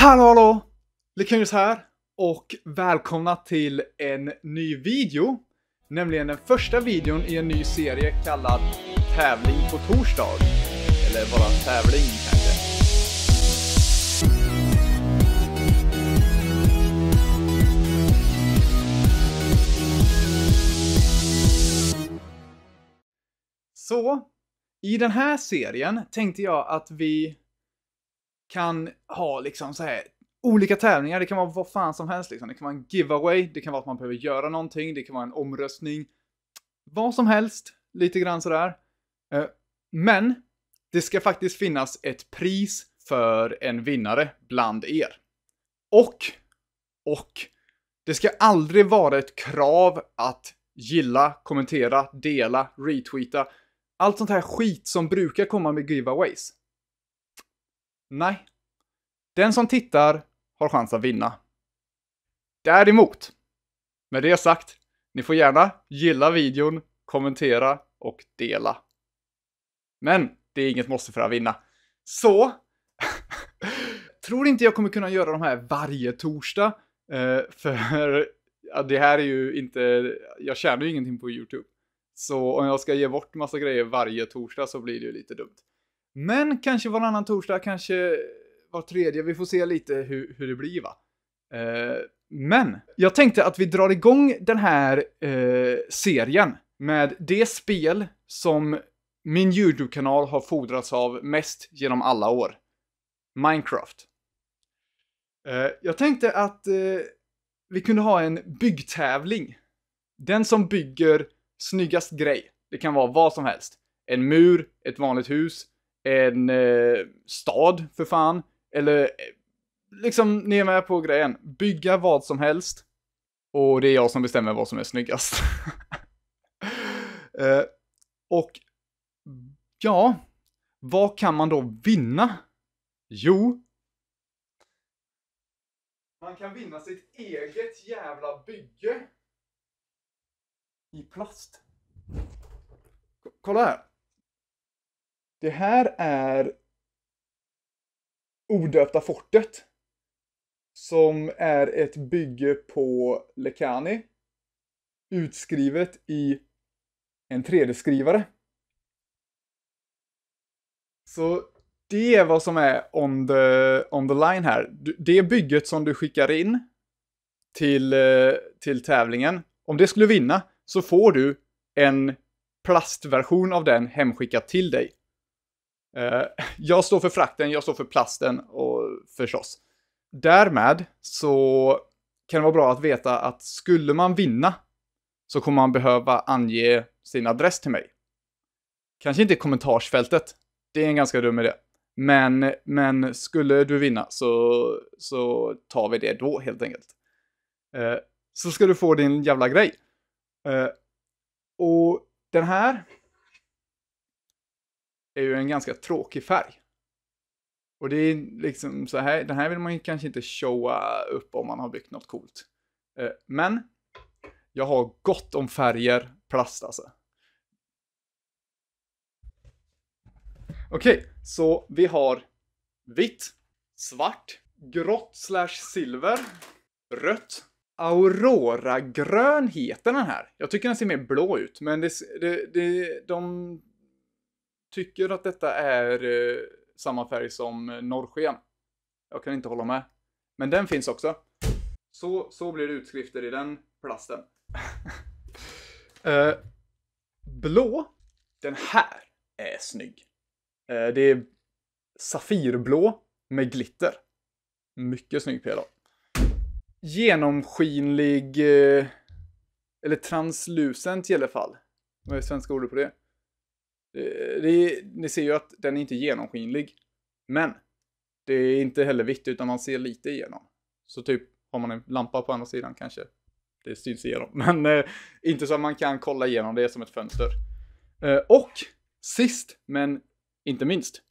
Hallå hallå! Lekenius här och välkomna till en ny video. Nämligen den första videon i en ny serie kallad Tävling på torsdag. Eller bara tävling kanske. Så, i den här serien tänkte jag att vi kan ha liksom så här olika tävlingar. Det kan vara vad fan som helst liksom. Det kan vara en giveaway, det kan vara att man behöver göra någonting, det kan vara en omröstning. Vad som helst, lite grann sådär. Eh, men det ska faktiskt finnas ett pris för en vinnare bland er. Och, och, det ska aldrig vara ett krav att gilla, kommentera, dela, retweeta. Allt sånt här skit som brukar komma med giveaways. Nej. Den som tittar har chans att vinna. Däremot, med det sagt, ni får gärna gilla videon, kommentera och dela. Men det är inget måste för att vinna. Så, tror inte jag kommer kunna göra de här varje torsdag, eh, för det här är ju inte, jag tjänar ju ingenting på YouTube. Så om jag ska ge bort massa grejer varje torsdag så blir det ju lite dumt. Men kanske varannan torsdag, kanske var tredje. Vi får se lite hur, hur det blir va. Eh, men jag tänkte att vi drar igång den här eh, serien med det spel som min YouTube-kanal har fodrats av mest genom alla år. Minecraft. Eh, jag tänkte att eh, vi kunde ha en byggtävling. Den som bygger snyggast grej. Det kan vara vad som helst. En mur, ett vanligt hus, en eh, stad, för fan. Eller, eh, liksom, ni är med på grejen. Bygga vad som helst. Och det är jag som bestämmer vad som är snyggast. eh, och, ja, vad kan man då vinna? Jo, man kan vinna sitt eget jävla bygge i plast. K kolla här. Det här är Odöpta fortet. Som är ett bygge på Lekani. Utskrivet i en 3D-skrivare. Så det är vad som är on the, on the line här. Det bygget som du skickar in till, eh, till tävlingen, om det skulle vinna så får du en plastversion av den hemskickad till dig. Eh, jag står för frakten, jag står för plasten och förstås. Därmed så kan det vara bra att veta att skulle man vinna så kommer man behöva ange sin adress till mig. Kanske inte i kommentarsfältet, det är en ganska dum idé. Men, men skulle du vinna så, så tar vi det då helt enkelt. Eh, så ska du få din jävla grej. Eh, och den här är ju en ganska tråkig färg. Och det är liksom så här, den här vill man ju kanske inte showa upp om man har byggt något coolt. Eh, men jag har gott om färger plast alltså. Okej, okay, så vi har vitt, svart, grått slash silver, rött, Aurora grön heter den här. Jag tycker den ser mer blå ut, men det, det, det, de tycker att detta är eh, samma färg som eh, norrsken. Jag kan inte hålla med. Men den finns också. Så, så blir det utskrifter i den plasten. eh, blå. Den här är snygg. Eh, det är safirblå med glitter. Mycket snygg PLA. Genomskinlig, eh, eller translucent i alla fall. Vad är svenska ordet på det? Eh, det, ni ser ju att den är inte genomskinlig. Men det är inte heller vitt utan man ser lite igenom. Så typ har man en lampa på andra sidan kanske det syns igenom. Men eh, inte så att man kan kolla igenom det är som ett fönster. Eh, och sist men inte minst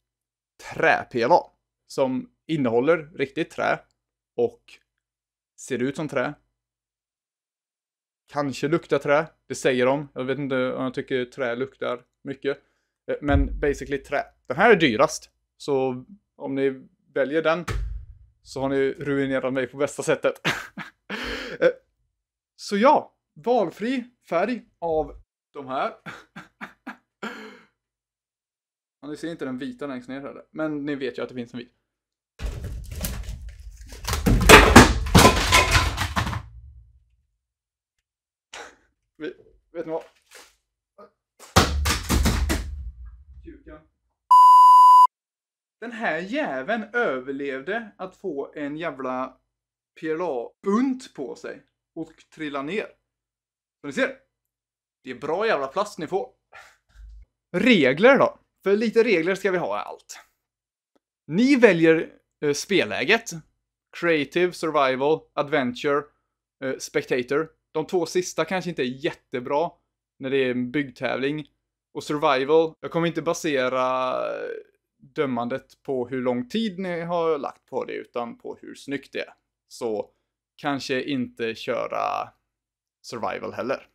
trä träpelaren som innehåller riktigt trä och ser ut som trä. Kanske luktar trä, det säger de. Jag vet inte om jag tycker trä luktar mycket. Eh, men basically trä. Den här är dyrast. Så om ni väljer den så har ni ruinerat mig på bästa sättet. Eh, så ja, valfri färg av de här. ja, ni ser inte den vita längst ner här, men ni vet ju att det finns en vit. vet ni vad? Den här jäveln överlevde att få en jävla PLA-bunt på sig och trilla ner. Som ni ser, det är bra jävla plast ni får. Regler då? För lite regler ska vi ha i allt. Ni väljer eh, spelläget. Creative, survival, adventure, eh, spectator. De två sista kanske inte är jättebra när det är en byggtävling. Och survival, jag kommer inte basera eh, dömandet på hur lång tid ni har lagt på det utan på hur snyggt det är. Så kanske inte köra survival heller.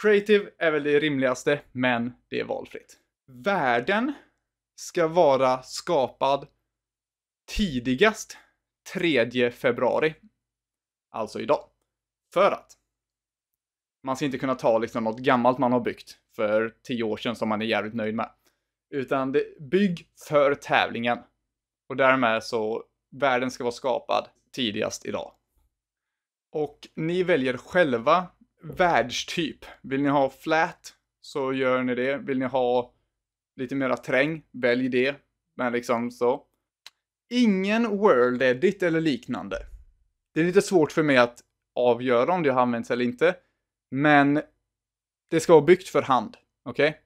Creative är väl det rimligaste, men det är valfritt. Världen ska vara skapad tidigast 3 februari. Alltså idag. För att man ska inte kunna ta liksom något gammalt man har byggt för 10 år sedan som man är jävligt nöjd med. Utan det, bygg för tävlingen. Och därmed så, världen ska vara skapad tidigast idag. Och ni väljer själva världstyp. Vill ni ha flat så gör ni det. Vill ni ha lite mera träng, välj det. Men liksom så. Ingen World Edit eller liknande. Det är lite svårt för mig att avgöra om det har använts eller inte. Men det ska vara byggt för hand. Okej? Okay?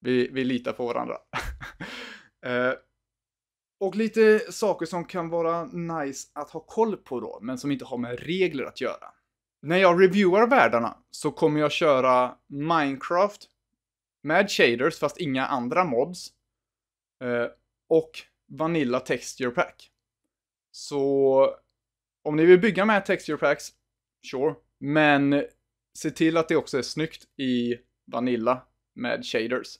Vi, vi litar på varandra. eh, och lite saker som kan vara nice att ha koll på då, men som inte har med regler att göra. När jag reviewar världarna så kommer jag köra Minecraft med shaders, fast inga andra mods. Eh, och Vanilla Texture Pack. Så om ni vill bygga med Texture Packs, sure. Men se till att det också är snyggt i Vanilla med shaders.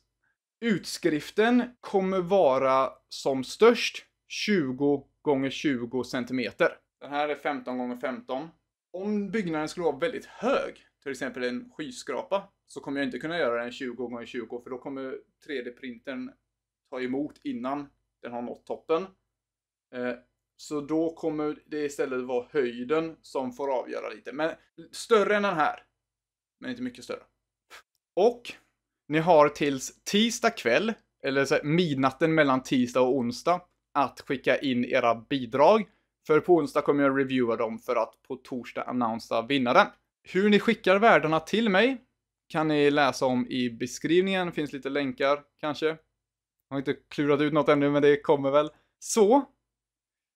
Utskriften kommer vara som störst 20 gånger 20 cm. Den här är 15 gånger 15. Om byggnaden skulle vara väldigt hög, till exempel en skyskrapa, så kommer jag inte kunna göra den 20 gånger 20 för då kommer 3D-printern ta emot innan den har nått toppen. Eh, så då kommer det istället vara höjden som får avgöra lite. Men större än den här. Men inte mycket större. Och ni har tills tisdag kväll, eller så här, midnatten mellan tisdag och onsdag, att skicka in era bidrag. För på onsdag kommer jag reviewa dem för att på torsdag annonsera vinnaren. Hur ni skickar värdarna till mig kan ni läsa om i beskrivningen, finns lite länkar kanske. Jag har inte klurat ut något ännu, men det kommer väl. Så,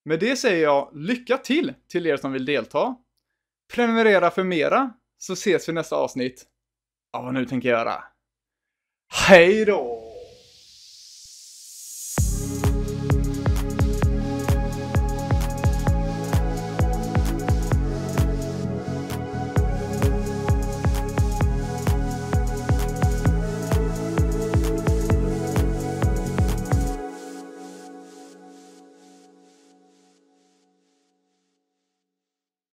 med det säger jag lycka till till er som vill delta. Prenumerera för mera, så ses vi nästa avsnitt Ja, Vad nu tänker jag göra. 黑的哦。